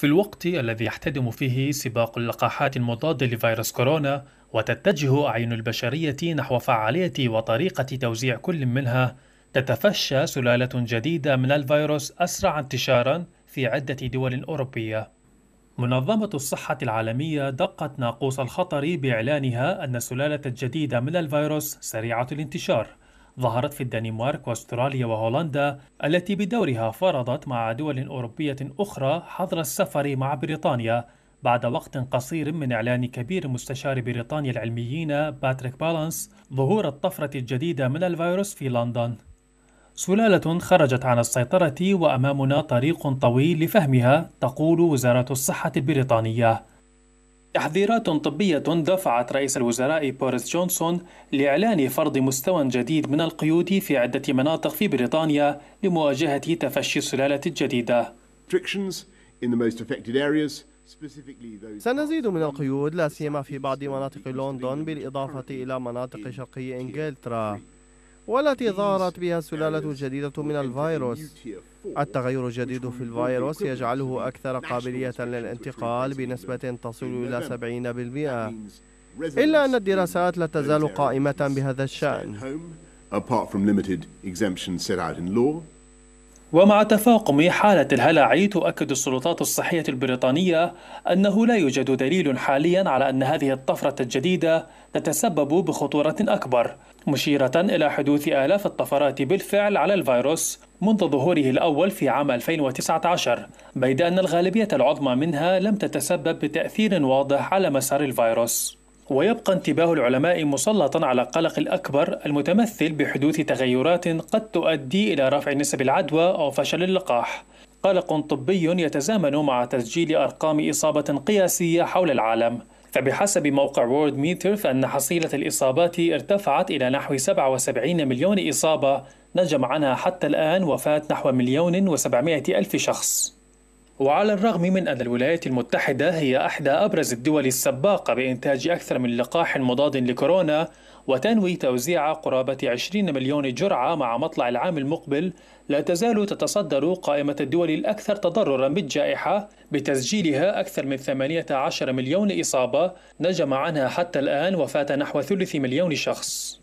في الوقت الذي يحتدم فيه سباق اللقاحات المضادة لفيروس كورونا وتتجه أعين البشرية نحو فعالية وطريقة توزيع كل منها تتفشى سلالة جديدة من الفيروس أسرع انتشارا في عدة دول أوروبية منظمة الصحة العالمية دقت ناقوس الخطر بإعلانها أن السلالة الجديدة من الفيروس سريعة الانتشار ظهرت في الدنمارك واستراليا وهولندا التي بدورها فرضت مع دول أوروبية أخرى حظر السفر مع بريطانيا بعد وقت قصير من إعلان كبير مستشار بريطانيا العلميين باتريك بالانس ظهور الطفرة الجديدة من الفيروس في لندن. سلالة خرجت عن السيطرة وأمامنا طريق طويل لفهمها تقول وزارة الصحة البريطانية. تحذيرات طبية دفعت رئيس الوزراء بوريس جونسون لإعلان فرض مستوى جديد من القيود في عدة مناطق في بريطانيا لمواجهة تفشي السلالة الجديدة. سنزيد من القيود لا سيما في بعض مناطق لندن بالإضافة إلى مناطق شرقي إنجلترا. والتي ظهرت بها سلالة جديدة من الفيروس التغير الجديد في الفيروس يجعله أكثر قابلية للانتقال بنسبة تصل إلى 70% إلا أن الدراسات لا تزال قائمة بهذا الشأن ومع تفاقم حالة الهلع تؤكد السلطات الصحية البريطانية أنه لا يوجد دليل حاليا على أن هذه الطفرة الجديدة تتسبب بخطورة أكبر مشيرة إلى حدوث آلاف الطفرات بالفعل على الفيروس منذ ظهوره الأول في عام 2019 بيد أن الغالبية العظمى منها لم تتسبب بتأثير واضح على مسار الفيروس ويبقى انتباه العلماء مسلطا على القلق الأكبر المتمثل بحدوث تغيرات قد تؤدي إلى رفع نسب العدوى أو فشل اللقاح قلق طبي يتزامن مع تسجيل أرقام إصابة قياسية حول العالم فبحسب موقع وورد ميتر فإن حصيلة الإصابات ارتفعت إلى نحو 77 مليون إصابة نجم عنها حتى الآن وفاة نحو مليون وسبعمائة ألف شخص وعلى الرغم من أن الولايات المتحدة هي إحدى أبرز الدول السباقة بإنتاج أكثر من لقاح مضاد لكورونا وتنوي توزيع قرابة 20 مليون جرعة مع مطلع العام المقبل لا تزال تتصدر قائمة الدول الأكثر تضررا بالجائحة بتسجيلها أكثر من 18 مليون إصابة نجم عنها حتى الآن وفاة نحو ثلث مليون شخص